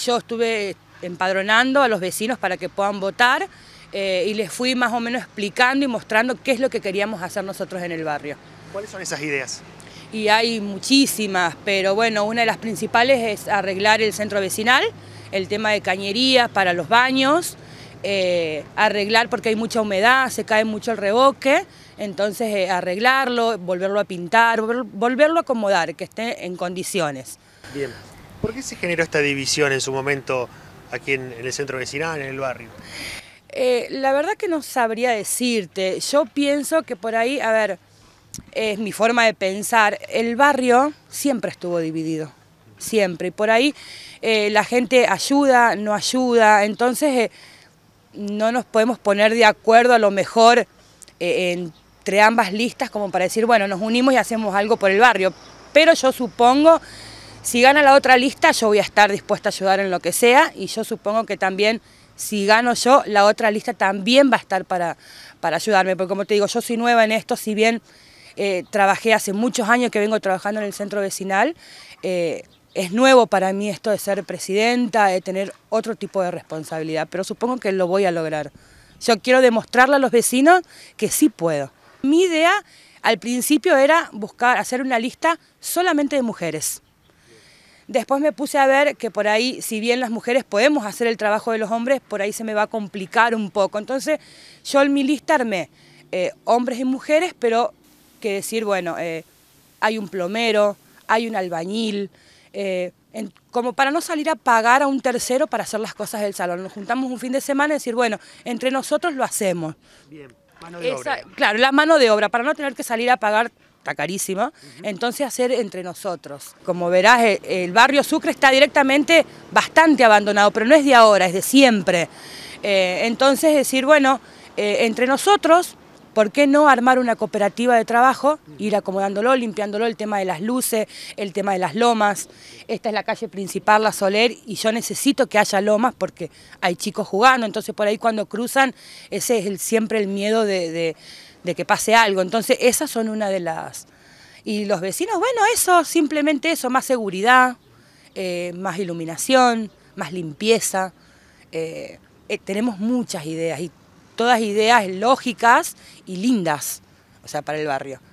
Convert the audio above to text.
Yo estuve empadronando a los vecinos para que puedan votar eh, y les fui más o menos explicando y mostrando qué es lo que queríamos hacer nosotros en el barrio. ¿Cuáles son esas ideas? Y hay muchísimas, pero bueno, una de las principales es arreglar el centro vecinal, el tema de cañerías para los baños, eh, arreglar porque hay mucha humedad, se cae mucho el revoque, entonces eh, arreglarlo, volverlo a pintar, volverlo a acomodar, que esté en condiciones. Bien. ¿Por qué se generó esta división en su momento aquí en, el centro vecinal, en el barrio? Eh, la verdad que no sabría decirte. Yo pienso que por ahí, a ver, es mi forma de pensar, el barrio siempre estuvo dividido, siempre. Y por ahí eh, la gente ayuda, no ayuda, entonces eh, no nos podemos poner de acuerdo a lo mejor entre ambas listas como para decir, bueno, nos unimos y hacemos algo por el barrio. Pero yo supongo si gana la otra lista, yo voy a estar dispuesta a ayudar en lo que sea y yo supongo que también si gano yo, la otra lista también va a estar para, ayudarme, porque como te digo, yo soy nueva en esto, si bien eh, trabajé hace muchos años que vengo trabajando en el centro vecinal, eh, es nuevo para mí esto de ser presidenta, de tener otro tipo de responsabilidad, pero supongo que lo voy a lograr. Yo quiero demostrarle a los vecinos que sí puedo. Mi idea al principio era buscar hacer una lista solamente de mujeres. Después me puse a ver que por ahí, si bien las mujeres podemos hacer el trabajo de los hombres, por ahí se me va a complicar un poco. Entonces yo en mi lista armé eh, hombres y mujeres, pero que decir, bueno, eh, hay un plomero, hay un albañil, eh, como para no salir a pagar a un tercero para hacer las cosas del salón. Nos juntamos un fin de semana y decir, bueno, entre nosotros lo hacemos. Bien, mano de obra. Claro, la mano de obra, para no tener que salir a pagar está carísima, entonces hacer entre nosotros. Como verás, e, el, barrio Sucre está directamente bastante abandonado, pero no es de ahora, es de siempre. Eh, entonces decir, bueno, eh, entre nosotros, ¿por qué no armar una cooperativa de trabajo? Ir acomodándolo, limpiándolo, el tema de las luces, el tema de las lomas. Esta es la calle principal, la Soler, y yo necesito que haya lomas porque hay chicos jugando, entonces por ahí cuando cruzan, ese es el, siempre el miedo de de que pase algo. Entonces, esas son una de las... Y los vecinos, bueno, eso, simplemente eso, más seguridad, eh, más iluminación, más limpieza. Eh, eh, tenemos muchas ideas y todas ideas lógicas y lindas, o sea, para el barrio.